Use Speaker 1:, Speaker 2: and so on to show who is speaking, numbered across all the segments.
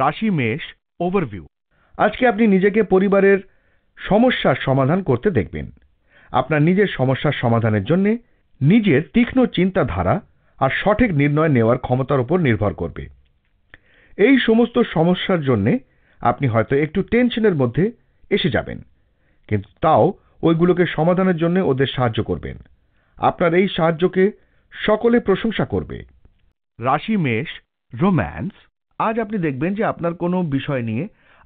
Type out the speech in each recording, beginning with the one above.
Speaker 1: রাশি মেষ ওভারভিউ আজকে আপনি নিজেকে পরিবারের সমস্যার সমাধান করতে দেখবেন আপনার নিজের সমস্যার সমাধানের জন্য নিজের তীক্ষ্ণ চিন্তাধারা আর সঠিক নির্ণয় নেওয়ার ক্ষমতার উপর নির্ভর করবে এই সমস্ত সমস্যার জন্য আপনি হয়তো একটু টেনশনের মধ্যে এসে যাবেন কিন্তু তাও ওইগুলোকে সমাধানের জন্য ওদের সাহায্য করবেন আপনার এই সাহায্যকে সকলে প্রশংসা করবে রাশি মেষ রোম্যান্স আজ আপনি দেখবেন যে আপনার কোনো বিষয় নিয়ে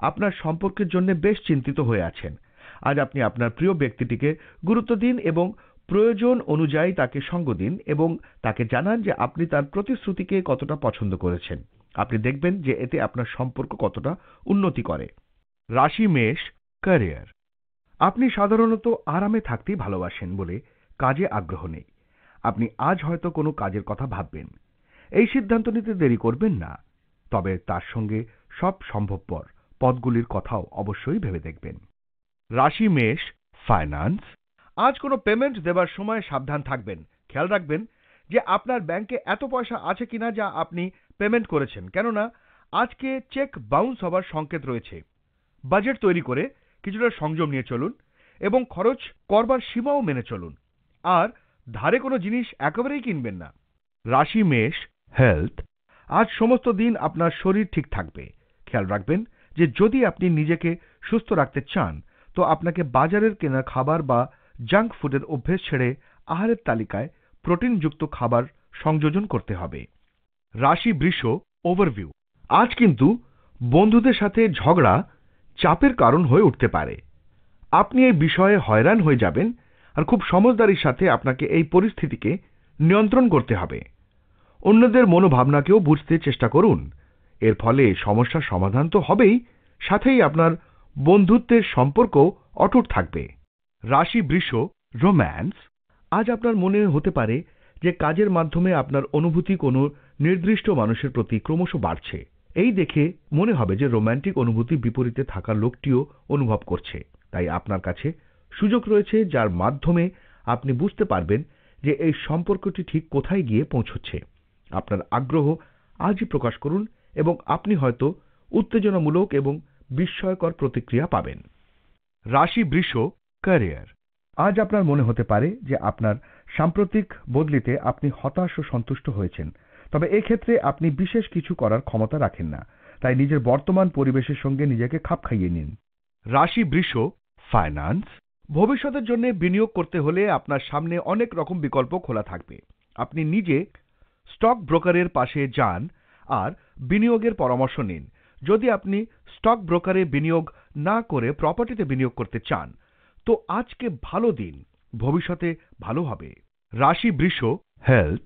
Speaker 1: আপনার সম্পর্কের জন্য বেশ চিন্তিত হয়ে আছেন আজ আপনি আপনার প্রিয় ব্যক্তিটিকে গুরুত্ব দিন এবং প্রয়োজন অনুযায়ী তাকে সঙ্গ দিন এবং তাকে জানান যে আপনি তার প্রতিশ্রুতিকে কতটা পছন্দ করেছেন আপনি দেখবেন যে এতে আপনার সম্পর্ক কতটা উন্নতি করে রাশি মেষ ক্যারিয়ার আপনি সাধারণত আরামে থাকতেই ভালোবাসেন বলে কাজে আগ্রহ নেই আপনি আজ হয়তো কোনো কাজের কথা ভাববেন এই সিদ্ধান্ত নিতে দেরি করবেন না তবে তার সঙ্গে সব সম্ভবপর পদগুলির কথাও অবশ্যই ভেবে দেখবেন রাশি মেষ ফাইন্যান্স আজ কোনো পেমেন্ট দেবার সময় সাবধান থাকবেন খেয়াল রাখবেন যে আপনার ব্যাংকে এত পয়সা আছে কিনা যা আপনি পেমেন্ট করেছেন কেননা আজকে চেক বাউন্স হবার সংকেত রয়েছে বাজেট তৈরি করে কিছুটা সংযম নিয়ে চলুন এবং খরচ করবার সীমাও মেনে চলুন আর ধারে কোনো জিনিস একেবারেই কিনবেন না রাশি মেষ হেলথ আজ সমস্ত দিন আপনার শরীর ঠিক থাকবে খেয়াল রাখবেন যে যদি আপনি নিজেকে সুস্থ রাখতে চান তো আপনাকে বাজারের কেনা খাবার বা জাঙ্ক ফুডের অভ্যেস ছেড়ে আহারের তালিকায় প্রোটিনযুক্ত খাবার সংযোজন করতে হবে রাশি বৃষ ওভারভিউ আজ কিন্তু বন্ধুদের সাথে ঝগড়া চাপের কারণ হয়ে উঠতে পারে আপনি এই বিষয়ে হয়রান হয়ে যাবেন আর খুব সমজদারির সাথে আপনাকে এই পরিস্থিতিকে নিয়ন্ত্রণ করতে হবে অন্যদের মনোভাবনাকেও বুঝতে চেষ্টা করুন এর ফলে সমস্যার সমাধান তো হবেই সাথেই আপনার বন্ধুত্বের সম্পর্ক অটুট থাকবে রাশি বৃষ রোম্যান্স আজ আপনার মনে হতে পারে যে কাজের মাধ্যমে আপনার অনুভূতি কোনো নির্দিষ্ট মানুষের প্রতি ক্রমশ বাড়ছে এই দেখে মনে হবে যে রোম্যান্টিক অনুভূতি বিপরীতে থাকা লোকটিও অনুভব করছে তাই আপনার কাছে সুযোগ রয়েছে যার মাধ্যমে আপনি বুঝতে পারবেন যে এই সম্পর্কটি ঠিক কোথায় গিয়ে পৌঁছচ্ছে আপনার আগ্রহ আজই প্রকাশ করুন এবং আপনি হয়তো উত্তেজনামূলক এবং বিস্ময়কর প্রতিক্রিয়া পাবেন রাশি বৃষ ক্যারিয়ার আজ আপনার মনে হতে পারে যে আপনার সাম্প্রতিক বদলিতে আপনি হতাশ ও সন্তুষ্ট হয়েছেন তবে এক্ষেত্রে আপনি বিশেষ কিছু করার ক্ষমতা রাখেন না তাই নিজের বর্তমান পরিবেশের সঙ্গে নিজেকে খাপ খাইয়ে নিন রাশি বৃষ ফাইন্যান্স ভবিষ্যতের জন্য বিনিয়োগ করতে হলে আপনার সামনে অনেক রকম বিকল্প খোলা থাকবে আপনি নিজে স্টক ব্রোকারের পাশে যান আর বিনিয়োগের পরামর্শ নিন যদি আপনি স্টক ব্রোকারে বিনিয়োগ না করে প্রপার্টিতে বিনিয়োগ করতে চান তো আজকে ভালো দিন ভবিষ্যতে ভালো হবে রাশি বৃষ হেলথ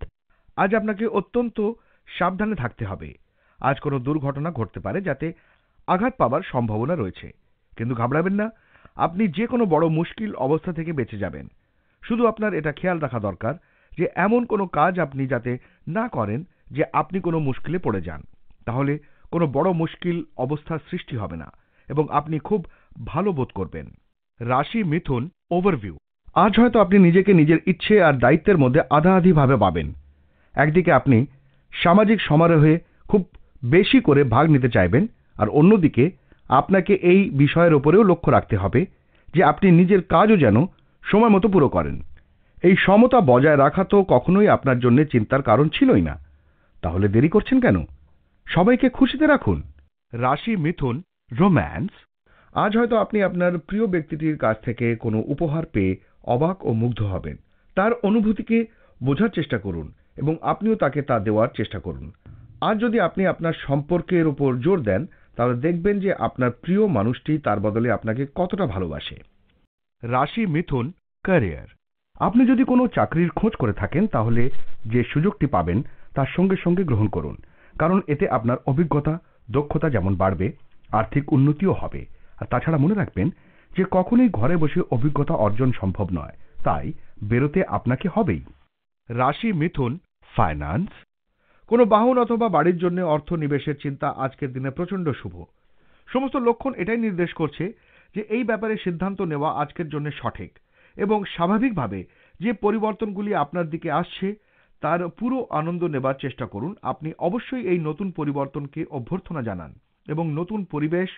Speaker 1: আজ আপনাকে অত্যন্ত সাবধানে থাকতে হবে আজ কোনো দুর্ঘটনা ঘটতে পারে যাতে আঘাত পাবার সম্ভাবনা রয়েছে কিন্তু ঘাবড়াবেন না আপনি যে কোনো বড় মুশকিল অবস্থা থেকে বেঁচে যাবেন শুধু আপনার এটা খেয়াল রাখা দরকার যে এমন কোনো কাজ আপনি যাতে না করেন যে আপনি কোনো মুশকিলে পড়ে যান তাহলে কোনো বড় মুশকিল অবস্থার সৃষ্টি হবে না এবং আপনি খুব ভালো বোধ করবেন রাশি মিথুন ওভারভিউ আজ হয়তো আপনি নিজেকে নিজের ইচ্ছে আর দায়িত্বের মধ্যে আধাআধিভাবে পাবেন একদিকে আপনি সামাজিক সমারোহে খুব বেশি করে ভাগ নিতে চাইবেন আর অন্যদিকে আপনাকে এই বিষয়ের ওপরেও লক্ষ্য রাখতে হবে যে আপনি নিজের কাজও যেন সময় মতো পুরো করেন এই সমতা বজায় রাখা তো কখনোই আপনার জন্য চিন্তার কারণ ছিলই না তাহলে দেরি করছেন কেন সবাইকে খুশিতে রাখুন রাশি মিথুন রোম্যান্স আজ হয়তো আপনি আপনার প্রিয় ব্যক্তিটির কাছ থেকে কোনো উপহার পেয়ে অবাক ও মুগ্ধ হবেন তার অনুভূতিকে বোঝার চেষ্টা করুন এবং আপনিও তাকে তা দেওয়ার চেষ্টা করুন আজ যদি আপনি আপনার সম্পর্কের উপর জোর দেন তাহলে দেখবেন যে আপনার প্রিয় মানুষটি তার বদলে আপনাকে কতটা ভালোবাসে রাশি মিথুন ক্যারিয়ার আপনি যদি কোনো চাকরির খোঁজ করে থাকেন তাহলে যে সুযোগটি পাবেন তার সঙ্গে সঙ্গে গ্রহণ করুন কারণ এতে আপনার অভিজ্ঞতা দক্ষতা যেমন বাড়বে আর্থিক উন্নতিও হবে আর তাছাড়া মনে রাখবেন যে কখনোই ঘরে বসে অভিজ্ঞতা অর্জন সম্ভব নয় তাই বেরোতে আপনাকে হবেই রাশি মিথুন ফাইন্যান্স কোনো বাহন অথবা বাড়ির জন্য অর্থ নিবেশের চিন্তা আজকের দিনে প্রচণ্ড শুভ সমস্ত লক্ষণ এটাই নির্দেশ করছে যে এই ব্যাপারে সিদ্ধান্ত নেওয়া আজকের জন্য সঠিক এবং স্বাভাবিকভাবে যে পরিবর্তনগুলি আপনার দিকে আসছে তার পুরো আনন্দ নেবার চেষ্টা করুন আপনি অবশ্যই এই নতুন পরিবর্তনকে অভ্যর্থনা জানান এবং নতুন পরিবেশ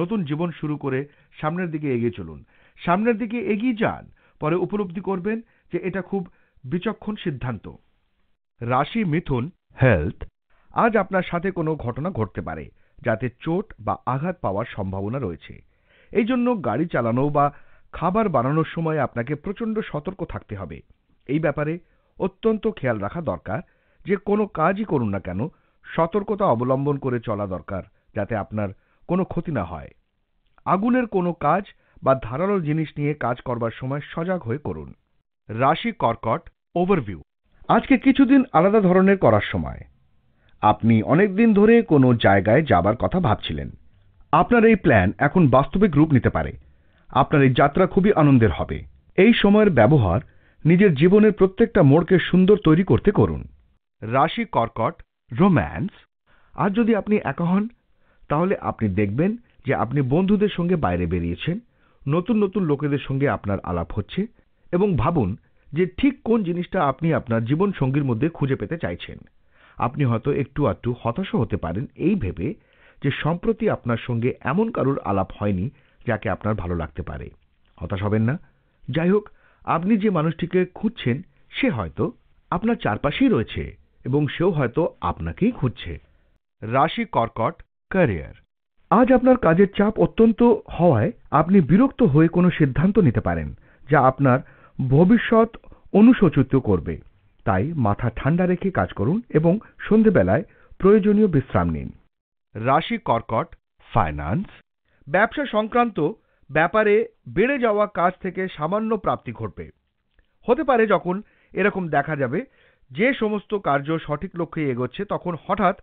Speaker 1: নতুন জীবন শুরু করে সামনের দিকে এগিয়ে চলুন সামনের দিকে এগিয়ে যান পরে উপলব্ধি করবেন যে এটা খুব বিচক্ষণ সিদ্ধান্ত রাশি মিথুন হেলথ আজ আপনার সাথে কোনো ঘটনা ঘটতে পারে যাতে চোট বা আঘাত পাওয়ার সম্ভাবনা রয়েছে এই জন্য গাড়ি চালানো বা খাবার বানানোর সময় আপনাকে প্রচণ্ড সতর্ক থাকতে হবে এই ব্যাপারে অত্যন্ত খেয়াল রাখা দরকার যে কোনো কাজই করুন না কেন সতর্কতা অবলম্বন করে চলা দরকার যাতে আপনার কোনো ক্ষতি না হয় আগুনের কোনো কাজ বা ধারালো জিনিস নিয়ে কাজ করবার সময় সজাগ হয়ে করুন রাশি কর্কট ওভারভিউ আজকে কিছুদিন আলাদা ধরনের করার সময় আপনি অনেক দিন ধরে কোনো জায়গায় যাবার কথা ভাবছিলেন আপনার এই প্ল্যান এখন বাস্তবিক রূপ নিতে পারে আপনার এই যাত্রা খুবই আনন্দের হবে এই সময়ের ব্যবহার নিজের জীবনের প্রত্যেকটা মোড়কে সুন্দর তৈরি করতে করুন রাশি কর্কট রোম্যান্স আর যদি আপনি একা হন তাহলে আপনি দেখবেন যে আপনি বন্ধুদের সঙ্গে বাইরে বেরিয়েছেন নতুন নতুন লোকেদের সঙ্গে আপনার আলাপ হচ্ছে এবং ভাবুন যে ঠিক কোন জিনিসটা আপনি আপনার জীবন সঙ্গীর মধ্যে খুঁজে পেতে চাইছেন আপনি হয়তো একটু আধটু হতাশা হতে পারেন এই ভেবে যে সম্প্রতি আপনার সঙ্গে এমন কারুর আলাপ হয়নি যাকে আপনার ভালো লাগতে পারে হতাশ হবেন না যাই হোক আপনি যে মানুষটিকে খুঁজছেন সে হয়তো আপনার চারপাশেই রয়েছে এবং সেও হয়তো আপনাকেই খুঁজছে রাশি কর্কট ক্যারিয়ার আজ আপনার কাজের চাপ অত্যন্ত হওয়ায় আপনি বিরক্ত হয়ে কোনো সিদ্ধান্ত নিতে পারেন যা আপনার ভবিষ্যৎ অনুশোচিত করবে তাই মাথা ঠান্ডা রেখে কাজ করুন এবং সন্ধেবেলায় প্রয়োজনীয় বিশ্রাম নিন রাশি কর্কট ফাইন্যান্স ব্যবসা সংক্রান্ত ব্যাপারে বেড়ে যাওয়া কাজ থেকে সামান্য প্রাপ্তি ঘটবে হতে পারে যখন এরকম দেখা যাবে যে সমস্ত কার্য সঠিক লক্ষ্যে এগোচ্ছে তখন হঠাৎ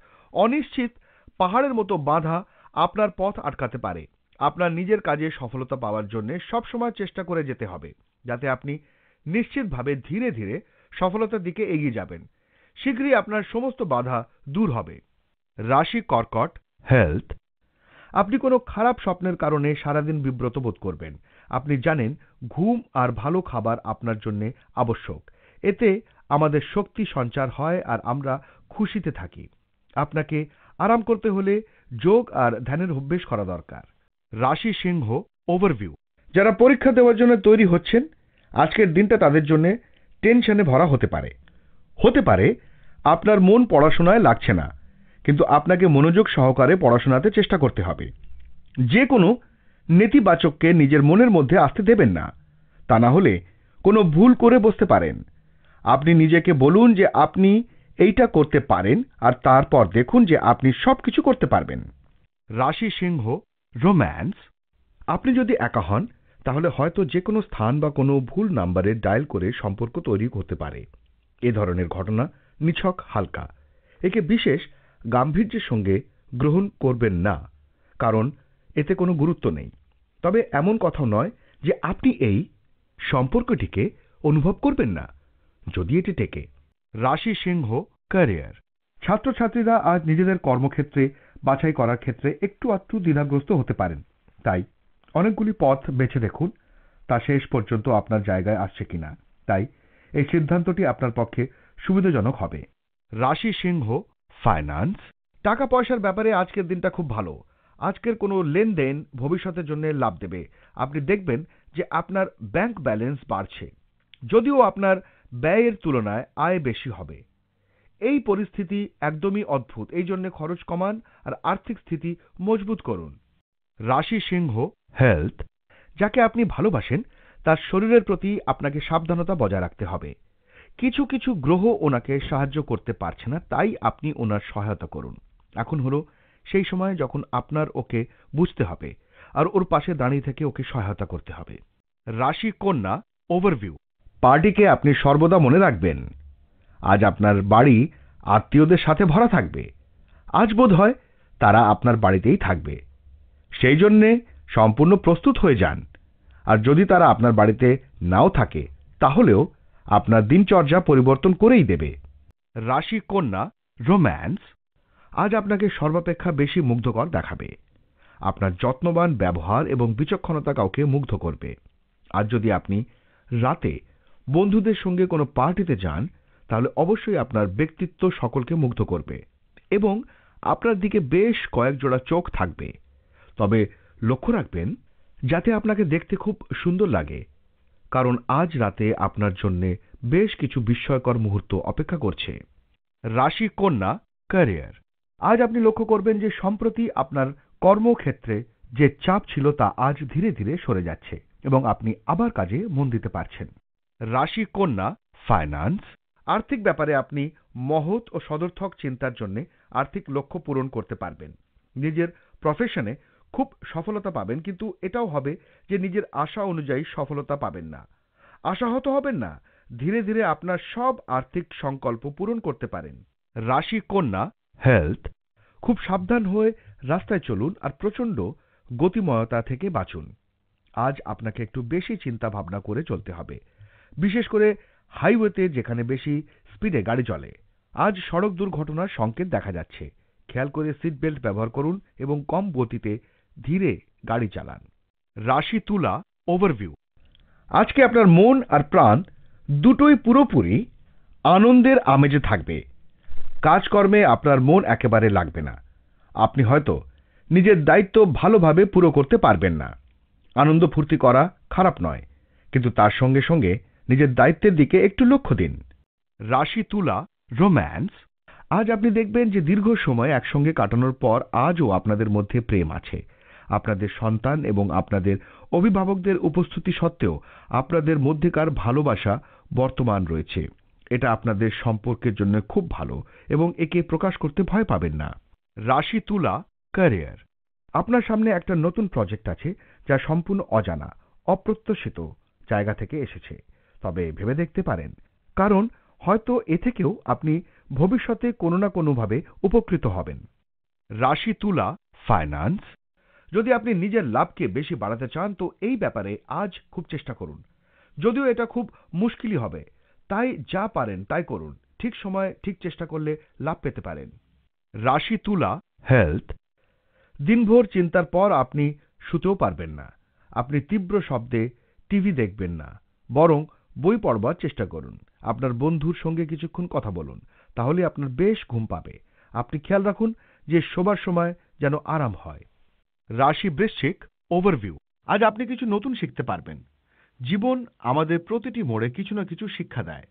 Speaker 1: অনিশ্চিত পাহাড়ের মতো বাধা আপনার পথ আটকাতে পারে আপনার নিজের কাজে সফলতা পাওয়ার জন্য সবসময় চেষ্টা করে যেতে হবে যাতে আপনি নিশ্চিতভাবে ধীরে ধীরে সফলতার দিকে এগিয়ে যাবেন শীঘ্রই আপনার সমস্ত বাধা দূর হবে রাশি কর্কট হেলথ আপনি কোনো খারাপ স্বপ্নের কারণে সারাদিন বিব্রত বোধ করবেন আপনি জানেন ঘুম আর ভালো খাবার আপনার জন্য আবশ্যক এতে আমাদের শক্তি সঞ্চার হয় আর আমরা খুশিতে থাকি আপনাকে আরাম করতে হলে যোগ আর ধ্যানের অভ্যেস করা দরকার রাশি সিংহ ওভারভিউ যারা পরীক্ষা দেওয়ার জন্য তৈরি হচ্ছেন আজকের দিনটা তাদের জন্য টেনশনে ভরা হতে পারে হতে পারে আপনার মন পড়াশোনায় লাগছে না কিন্তু আপনাকে মনোযোগ সহকারে পড়াশোনাতে চেষ্টা করতে হবে যে কোনো নেতিবাচককে নিজের মনের মধ্যে আসতে দেবেন না তা না হলে কোনো ভুল করে বসতে পারেন আপনি নিজেকে বলুন যে আপনি এইটা করতে পারেন আর তারপর দেখুন যে আপনি সব কিছু করতে পারবেন রাশি সিংহ রোম্যান্স আপনি যদি একা হন তাহলে হয়তো যে কোনো স্থান বা কোনো ভুল নাম্বারে ডায়াল করে সম্পর্ক তৈরি হতে পারে এ ধরনের ঘটনা নিছক হালকা একে বিশেষ গাম্ভীর্যের সঙ্গে গ্রহণ করবেন না কারণ এতে কোনো গুরুত্ব নেই তবে এমন কথা নয় যে আপনি এই সম্পর্কটিকে অনুভব করবেন না যদি এটি টেকে রাশি সিংহ ক্যারিয়ার ছাত্রছাত্রীরা আজ নিজেদের কর্মক্ষেত্রে বাছাই করার ক্ষেত্রে একটু আধটু দ্বিধাগ্রস্ত হতে পারেন তাই অনেকগুলি পথ বেছে দেখুন তা শেষ পর্যন্ত আপনার জায়গায় আসছে কিনা তাই এই সিদ্ধান্তটি আপনার পক্ষে সুবিধাজনক হবে রাশি সিংহ ফাইন্যান্স টাকা পয়সার ব্যাপারে আজকের দিনটা খুব ভালো আজকের কোনো লেনদেন ভবিষ্যতের জন্য লাভ দেবে আপনি দেখবেন যে আপনার ব্যাংক ব্যালেন্স বাড়ছে যদিও আপনার ব্যয়ের তুলনায় আয় বেশি হবে এই পরিস্থিতি একদমই অদ্ভুত এই জন্য খরচ কমান আর আর্থিক স্থিতি মজবুত করুন রাশি সিংহ হেলথ যাকে আপনি ভালোবাসেন তার শরীরের প্রতি আপনাকে সাবধানতা বজায় রাখতে হবে কিছু কিছু গ্রহ ওনাকে সাহায্য করতে পারছে না তাই আপনি ওনার সহায়তা করুন এখন হলো সেই সময় যখন আপনার ওকে বুঝতে হবে আর ওর পাশে দাঁড়িয়ে থেকে ওকে সহায়তা করতে হবে রাশি কন্যা ওভারভিউ পার্টিকে আপনি সর্বদা মনে রাখবেন আজ আপনার বাড়ি আত্মীয়দের সাথে ভরা থাকবে আজ বোধ হয় তারা আপনার বাড়িতেই থাকবে সেই জন্যে সম্পূর্ণ প্রস্তুত হয়ে যান আর যদি তারা আপনার বাড়িতে নাও থাকে তাহলেও আপনার দিনচর্যা পরিবর্তন করেই দেবে রাশি কন্যা রোম্যান্স আজ আপনাকে সর্বাপেক্ষা বেশি মুগ্ধকর দেখাবে আপনার যত্নবান ব্যবহার এবং বিচক্ষণতা কাউকে মুগ্ধ করবে আর যদি আপনি রাতে বন্ধুদের সঙ্গে কোনো পার্টিতে যান তাহলে অবশ্যই আপনার ব্যক্তিত্ব সকলকে মুগ্ধ করবে এবং আপনার দিকে বেশ কয়েক জোড়া চোখ থাকবে তবে লক্ষ্য রাখবেন যাতে আপনাকে দেখতে খুব সুন্দর লাগে কারণ আজ রাতে আপনার জন্য বেশ কিছু বিস্ময়কর মুহূর্ত অপেক্ষা করছে রাশি কন্যা ক্যারিয়ার আজ আপনি লক্ষ্য করবেন যে সম্প্রতি আপনার কর্মক্ষেত্রে যে চাপ ছিল তা আজ ধীরে ধীরে সরে যাচ্ছে এবং আপনি আবার কাজে মন দিতে পারছেন রাশি কন্যা ফাইন্যান্স আর্থিক ব্যাপারে আপনি মহৎ ও সদর্থক চিন্তার জন্য আর্থিক লক্ষ্য পূরণ করতে পারবেন নিজের প্রফেশনে খুব সফলতা পাবেন কিন্তু এটাও হবে যে নিজের আশা অনুযায়ী সফলতা পাবেন না আশাহত হবেন না ধীরে ধীরে আপনার সব আর্থিক সংকল্প পূরণ করতে পারেন রাশি কন্যা হেলথ খুব সাবধান হয়ে রাস্তায় চলুন আর প্রচণ্ড গতিময়তা থেকে বাঁচুন আজ আপনাকে একটু বেশি চিন্তা ভাবনা করে চলতে হবে বিশেষ করে হাইওয়েতে যেখানে বেশি স্পিডে গাড়ি চলে আজ সড়ক দুর্ঘটনার সংকেত দেখা যাচ্ছে খেয়াল করে সিট বেল্ট ব্যবহার করুন এবং কম গতিতে ধীরে গাড়ি চালান রাশি তুলা ওভারভিউ আজকে আপনার মন আর প্রাণ দুটোই পুরোপুরি আনন্দের আমেজে থাকবে কাজকর্মে আপনার মন একেবারে লাগবে না আপনি হয়তো নিজের দায়িত্ব ভালোভাবে পুরো করতে পারবেন না আনন্দ ফুর্তি করা খারাপ নয় কিন্তু তার সঙ্গে সঙ্গে নিজের দায়িত্বের দিকে একটু লক্ষ্য দিন রাশি তুলা রোম্যান্স আজ আপনি দেখবেন যে দীর্ঘ সময় একসঙ্গে কাটানোর পর আজও আপনাদের মধ্যে প্রেম আছে আপনাদের সন্তান এবং আপনাদের অভিভাবকদের উপস্থিতি সত্ত্বেও আপনাদের মধ্যেকার ভালোবাসা বর্তমান রয়েছে এটা আপনাদের সম্পর্কের জন্য খুব ভালো এবং একে প্রকাশ করতে ভয় পাবেন না রাশি তুলা ক্যারিয়ার আপনার সামনে একটা নতুন প্রজেক্ট আছে যা সম্পূর্ণ অজানা অপ্রত্যাশিত জায়গা থেকে এসেছে তবে ভেবে দেখতে পারেন কারণ হয়তো এ থেকেও আপনি ভবিষ্যতে কোনো না কোনোভাবে উপকৃত হবেন রাশি তুলা ফাইন্যান্স যদি আপনি নিজের লাভকে বেশি বাড়াতে চান তো এই ব্যাপারে আজ খুব চেষ্টা করুন যদিও এটা খুব মুশকিলই হবে তাই যা পারেন তাই করুন ঠিক সময়ে ঠিক চেষ্টা করলে লাভ পেতে পারেন রাশি তুলা হেলথ দিনভর চিন্তার পর আপনি শুতেও পারবেন না আপনি তীব্র শব্দে টিভি দেখবেন না বরং বই পড়বার চেষ্টা করুন আপনার বন্ধুর সঙ্গে কিছুক্ষণ কথা বলুন তাহলে আপনার বেশ ঘুম পাবে আপনি খেয়াল রাখুন যে শোবার সময় যেন আরাম হয় রাশি বৃশ্চিক ওভারভিউ আজ আপনি কিছু নতুন শিখতে পারবেন জীবন আমাদের প্রতিটি মোড়ে কিছু না কিছু শিক্ষা দেয়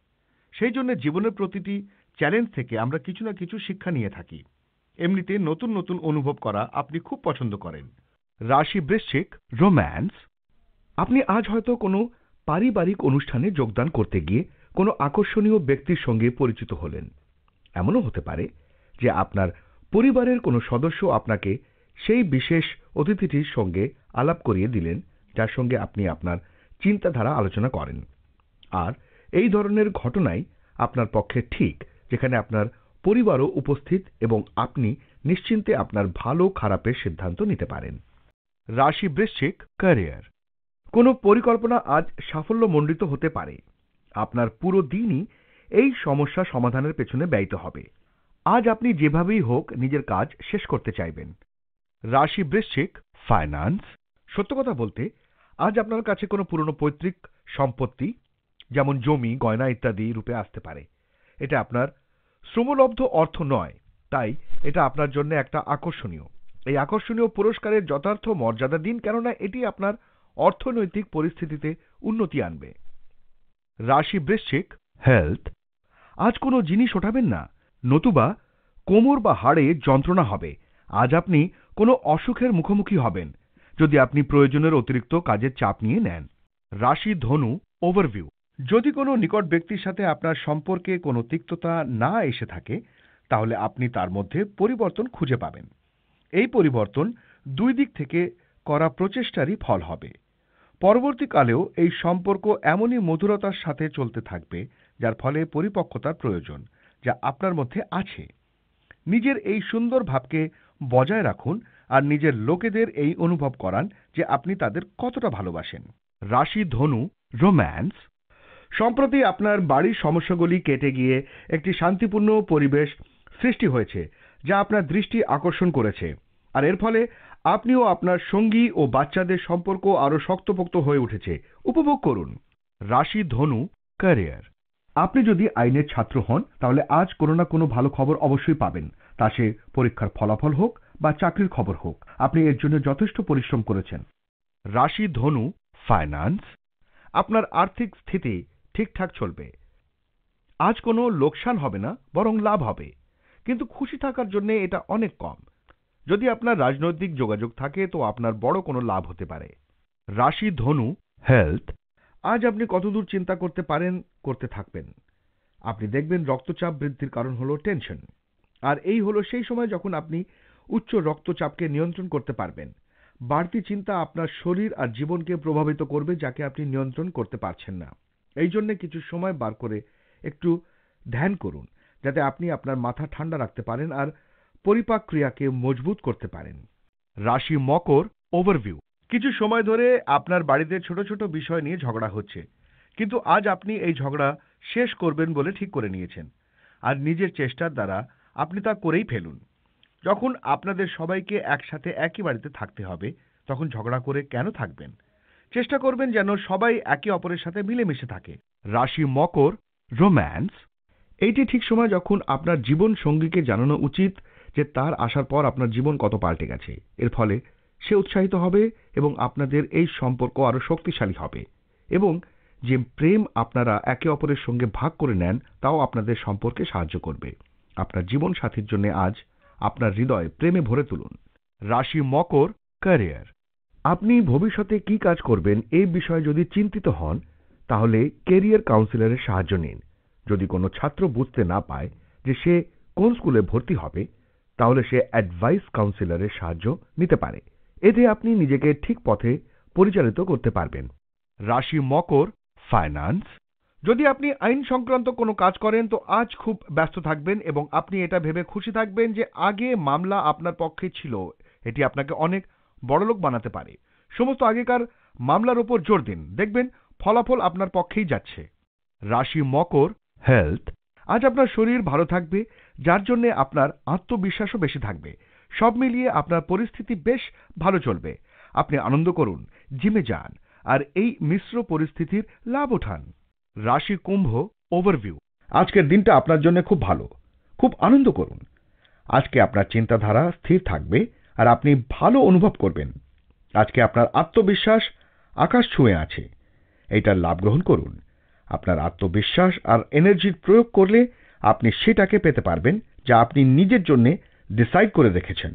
Speaker 1: সেই জন্য জীবনের প্রতিটি চ্যালেঞ্জ থেকে আমরা কিছু না কিছু শিক্ষা নিয়ে থাকি এমনিতে নতুন নতুন অনুভব করা আপনি খুব পছন্দ করেন রাশি বৃশ্চিক রোম্যান্স আপনি আজ হয়তো কোনো পারিবারিক অনুষ্ঠানে যোগদান করতে গিয়ে কোনো আকর্ষণীয় ব্যক্তির সঙ্গে পরিচিত হলেন এমনও হতে পারে যে আপনার পরিবারের কোনো সদস্য আপনাকে সেই বিশেষ অতিথিটির সঙ্গে আলাপ করিয়ে দিলেন যার সঙ্গে আপনি আপনার চিন্তাধারা আলোচনা করেন আর এই ধরনের ঘটনাই আপনার পক্ষে ঠিক যেখানে আপনার পরিবারও উপস্থিত এবং আপনি নিশ্চিন্তে আপনার ভালো খারাপের সিদ্ধান্ত নিতে পারেন রাশি বৃশ্চিক ক্যারিয়ার কোনো পরিকল্পনা আজ সাফল্যমণ্ডিত হতে পারে আপনার পুরো দিনই এই সমস্যা সমাধানের পেছনে ব্যয়িত হবে আজ আপনি যেভাবেই হোক নিজের কাজ শেষ করতে চাইবেন রাশি বৃশ্চিক ফাইন্যান্স সত্য কথা বলতে আজ আপনার কাছে কোনো পুরনো পৈতৃক সম্পত্তি যেমন জমি গয়না ইত্যাদি রূপে আসতে পারে এটা আপনার শ্রমলব্ধ অর্থ নয় তাই এটা আপনার জন্য একটা আকর্ষণীয় এই আকর্ষণীয় পুরস্কারের যথার্থ মর্যাদা দিন কেননা এটি আপনার অর্থনৈতিক পরিস্থিতিতে উন্নতি আনবে রাশি বৃশ্চিক হেলথ আজ কোনো জিনিস ওঠাবেন না নতুবা কোমর বা হাড়ে যন্ত্রণা হবে আজ আপনি কোনো অসুখের মুখোমুখি হবেন যদি আপনি প্রয়োজনের অতিরিক্ত কাজের চাপ নিয়ে নেন রাশি ধনু ওভারভিউ যদি কোনো নিকট ব্যক্তির সাথে আপনার সম্পর্কে কোনো তিক্ততা না এসে থাকে তাহলে আপনি তার মধ্যে পরিবর্তন খুঁজে পাবেন এই পরিবর্তন দুই দিক থেকে করা প্রচেষ্টারই ফল হবে পরবর্তীকালেও এই সম্পর্ক এমনই মধুরতার সাথে চলতে থাকবে যার ফলে পরিপক্কতার প্রয়োজন যা আপনার মধ্যে আছে নিজের এই সুন্দর ভাবকে বজায় রাখুন আর নিজের লোকেদের এই অনুভব করান যে আপনি তাদের কতটা ভালোবাসেন রাশি ধনু রোম্যান্স সম্প্রতি আপনার বাড়ির সমস্যাগুলি কেটে গিয়ে একটি শান্তিপূর্ণ পরিবেশ সৃষ্টি হয়েছে যা আপনার দৃষ্টি আকর্ষণ করেছে আর এর ফলে আপনিও আপনার সঙ্গী ও বাচ্চাদের সম্পর্ক আরও শক্তপোক্ত হয়ে উঠেছে উপভোগ করুন রাশি ধনু ক্যারিয়ার আপনি যদি আইনের ছাত্র হন তাহলে আজ কোনো না কোনো ভালো খবর অবশ্যই পাবেন তা সে পরীক্ষার ফলাফল হোক বা চাকরির খবর হোক আপনি এর জন্য যথেষ্ট পরিশ্রম করেছেন রাশি ধনু ফাইন্যান্স আপনার আর্থিক স্থিতি ঠিকঠাক চলবে আজ কোনো লোকসান হবে না বরং লাভ হবে কিন্তু খুশি থাকার জন্য এটা অনেক কম যদি আপনার রাজনৈতিক যোগাযোগ থাকে তো আপনার বড় কোনো লাভ হতে পারে রাশি ধনু হেলথ আজ আপনি কতদূর চিন্তা করতে পারেন করতে থাকবেন আপনি দেখবেন রক্তচাপ বৃদ্ধির কারণ হল টেনশন আর এই হলো সেই সময় যখন আপনি উচ্চ রক্তচাপকে নিয়ন্ত্রণ করতে পারবেন বাড়তি চিন্তা আপনার শরীর আর জীবনকে প্রভাবিত করবে যাকে আপনি নিয়ন্ত্রণ করতে পারছেন না এই জন্য কিছু সময় বার করে একটু ধ্যান করুন যাতে আপনি আপনার মাথা ঠান্ডা রাখতে পারেন আর পরিপাক ক্রিয়াকে মজবুত করতে পারেন রাশি মকর ওভারভিউ কিছু সময় ধরে আপনার বাড়িতে ছোট ছোট বিষয় নিয়ে ঝগড়া হচ্ছে কিন্তু আজ আপনি এই ঝগড়া শেষ করবেন বলে ঠিক করে নিয়েছেন আর নিজের চেষ্টার দ্বারা আপনি তা করেই ফেলুন যখন আপনাদের সবাইকে একসাথে একই বাড়িতে থাকতে হবে তখন ঝগড়া করে কেন থাকবেন চেষ্টা করবেন যেন সবাই একে অপরের সাথে মিলেমিশে থাকে রাশি মকর রোম্যান্স এইটি ঠিক সময় যখন আপনার জীবন সঙ্গীকে জানানো উচিত যে তার আসার পর আপনার জীবন কত পাল্টে গেছে এর ফলে সে উৎসাহিত হবে এবং আপনাদের এই সম্পর্ক আরও শক্তিশালী হবে এবং যে প্রেম আপনারা একে অপরের সঙ্গে ভাগ করে নেন তাও আপনাদের সম্পর্কে সাহায্য করবে আপনার জীবন সাথীর জন্য আজ আপনার হৃদয় প্রেমে ভরে তুলুন রাশি মকর ক্যারিয়ার আপনি ভবিষ্যতে কি কাজ করবেন এই বিষয়ে যদি চিন্তিত হন তাহলে কেরিয়ার কাউন্সিলরের সাহায্য নিন যদি কোনো ছাত্র বুঝতে না পায় যে সে কোন স্কুলে ভর্তি হবে তাহলে সে অ্যাডভাইস কাউন্সিলরের সাহায্য নিতে পারে এতে আপনি নিজেকে ঠিক পথে পরিচালিত করতে পারবেন রাশি মকর ফাইন্যান্স যদি আপনি আইন সংক্রান্ত কোনো কাজ করেন তো আজ খুব ব্যস্ত থাকবেন এবং আপনি এটা ভেবে খুশি থাকবেন যে আগে মামলা আপনার পক্ষে ছিল এটি আপনাকে অনেক বড়লোক বানাতে পারে সমস্ত আগেকার মামলার ওপর জোর দিন দেখবেন ফলাফল আপনার পক্ষেই যাচ্ছে রাশি মকর হেলথ আজ আপনার শরীর ভালো থাকবে যার জন্য আপনার আত্মবিশ্বাসও বেশি থাকবে সব মিলিয়ে আপনার পরিস্থিতি বেশ ভালো চলবে আপনি আনন্দ করুন জিমে যান আর এই মিশ্র পরিস্থিতির লাভ ওঠান রাশি কুম্ভ ওভারভিউ আজকের দিনটা আপনার জন্য খুব ভালো খুব আনন্দ করুন আজকে আপনার চিন্তাধারা স্থির থাকবে আর আপনি ভালো অনুভব করবেন আজকে আপনার আত্মবিশ্বাস আকাশ ছুঁয়ে আছে এটার লাভ গ্রহণ করুন আপনার আত্মবিশ্বাস আর এনার্জির প্রয়োগ করলে আপনি সেটাকে পেতে পারবেন যা আপনি নিজের জন্য ডিসাইড করে রেখেছেন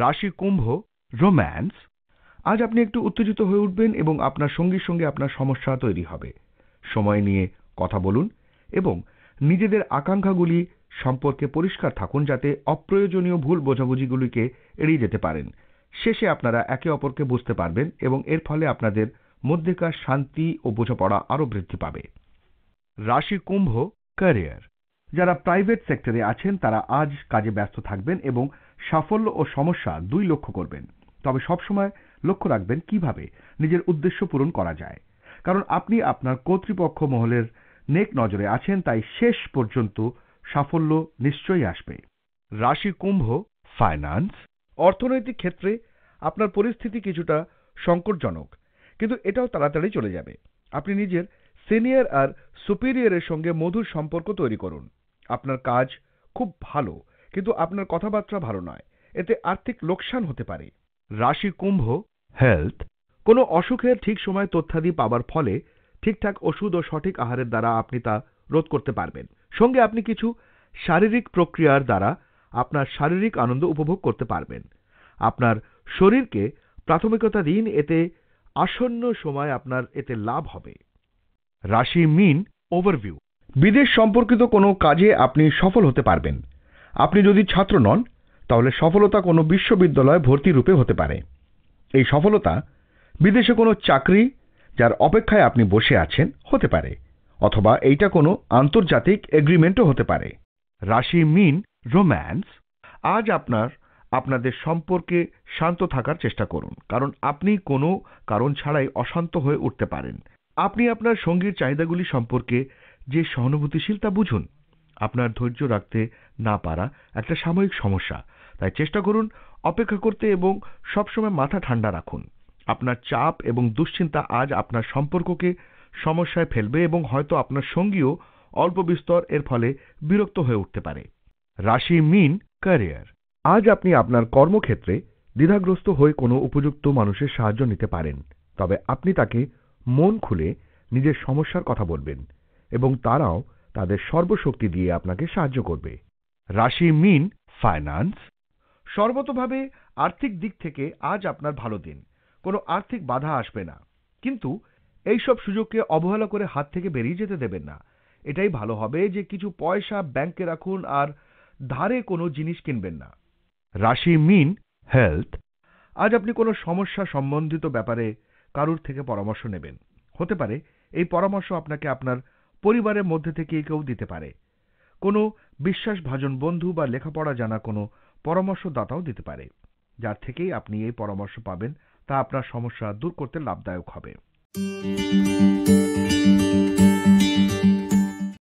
Speaker 1: রাশি কুম্ভ রোম্যান্স আজ আপনি একটু উত্তেজিত হয়ে উঠবেন এবং আপনার সঙ্গীর সঙ্গে আপনার সমস্যা তৈরি হবে সময় নিয়ে কথা বলুন এবং নিজেদের আকাঙ্ক্ষাগুলি সম্পর্কে পরিষ্কার থাকুন যাতে অপ্রয়োজনীয় ভুল বোঝাবুঝিগুলিকে এড়িয়ে যেতে পারেন শেষে আপনারা একে অপরকে বুঝতে পারবেন এবং এর ফলে আপনাদের মধ্যেকার শান্তি ও বোঝাপড়া আরও বৃদ্ধি পাবে রাশি কুম্ভ ক্যারিয়ার যারা প্রাইভেট সেক্টরে আছেন তারা আজ কাজে ব্যস্ত থাকবেন এবং সাফল্য ও সমস্যা দুই লক্ষ্য করবেন তবে সবসময় লক্ষ্য রাখবেন কিভাবে নিজের উদ্দেশ্য পূরণ করা যায় কারণ আপনি আপনার কর্তৃপক্ষ মহলের নেক নজরে আছেন তাই শেষ পর্যন্ত সাফল্য নিশ্চয়ই আসবে রাশি কুম্ভ ফাইন্যান্স অর্থনৈতিক ক্ষেত্রে আপনার পরিস্থিতি কিছুটা সংকটজনক কিন্তু এটাও তাড়াতাড়ি চলে যাবে আপনি নিজের সিনিয়র আর সুপিরিয়রের সঙ্গে মধুর সম্পর্ক তৈরি করুন আপনার কাজ খুব ভালো কিন্তু আপনার কথাবার্তা ভালো নয় এতে আর্থিক লোকসান হতে পারে রাশি কুম্ভ হেলথ কোনো অসুখের ঠিক সময়ে তথ্যাদি পাবার ফলে ঠিকঠাক ওষুধ ও সঠিক আহারের দ্বারা আপনি তা রোধ করতে পারবেন সঙ্গে আপনি কিছু শারীরিক প্রক্রিয়ার দ্বারা আপনার শারীরিক আনন্দ উপভোগ করতে পারবেন আপনার শরীরকে প্রাথমিকতা দিন এতে আসন্ন সময় আপনার এতে লাভ হবে রাশি মিন ওভারভিউ বিদেশ সম্পর্কিত কোনো কাজে আপনি সফল হতে পারবেন আপনি যদি ছাত্র নন তাহলে সফলতা কোনো বিশ্ববিদ্যালয়ে ভর্তি রূপে হতে পারে এই সফলতা বিদেশে কোনো চাকরি যার অপেক্ষায় আপনি বসে আছেন হতে পারে অথবা এইটা কোনো আন্তর্জাতিক এগ্রিমেন্টও হতে পারে রাশি মিন রোম্যান্স আজ আপনার আপনাদের সম্পর্কে শান্ত থাকার চেষ্টা করুন কারণ আপনি কোনো কারণ ছাড়াই অশান্ত হয়ে উঠতে পারেন আপনি আপনার সঙ্গীর চাহিদাগুলি সম্পর্কে যে সহানুভূতিশীল তা বুঝুন আপনার ধৈর্য রাখতে না পারা একটা সাময়িক সমস্যা তাই চেষ্টা করুন অপেক্ষা করতে এবং সবসময় মাথা ঠান্ডা রাখুন আপনার চাপ এবং দুশ্চিন্তা আজ আপনার সম্পর্ককে সমস্যায় ফেলবে এবং হয়তো আপনার সঙ্গীও অল্প বিস্তর এর ফলে বিরক্ত হয়ে উঠতে পারে রাশি মিন ক্যারিয়ার আজ আপনি আপনার কর্মক্ষেত্রে দ্বিধাগ্রস্ত হয়ে কোনো উপযুক্ত মানুষের সাহায্য নিতে পারেন তবে আপনি তাকে মন খুলে নিজের সমস্যার কথা বলবেন এবং তারাও তাদের সর্বশক্তি দিয়ে আপনাকে সাহায্য করবে রাশি মিন ফাইন্যান্স সর্বতভাবে আর্থিক দিক থেকে আজ আপনার ভালো দিন কোনো আর্থিক বাধা আসবে না কিন্তু এই সব সুযোগকে অবহেলা করে হাত থেকে বেরিয়ে যেতে দেবেন না এটাই ভালো হবে যে কিছু পয়সা ব্যাংকে রাখুন আর ধারে কোনো জিনিস কিনবেন না রাশি মিন হেলথ আজ আপনি কোনো সমস্যা সম্বন্ধিত ব্যাপারে কারুর থেকে পরামর্শ নেবেন হতে পারে এই পরামর্শ আপনাকে আপনার পরিবারের মধ্যে থেকে কেউ দিতে পারে কোনো বিশ্বাসভাজন বন্ধু বা লেখাপড়া জানা কোনো পরামর্শদাতাও দিতে পারে যার থেকেই আপনি এই পরামর্শ পাবেন তা আপনার সমস্যা দূর করতে লাভদায়ক হবে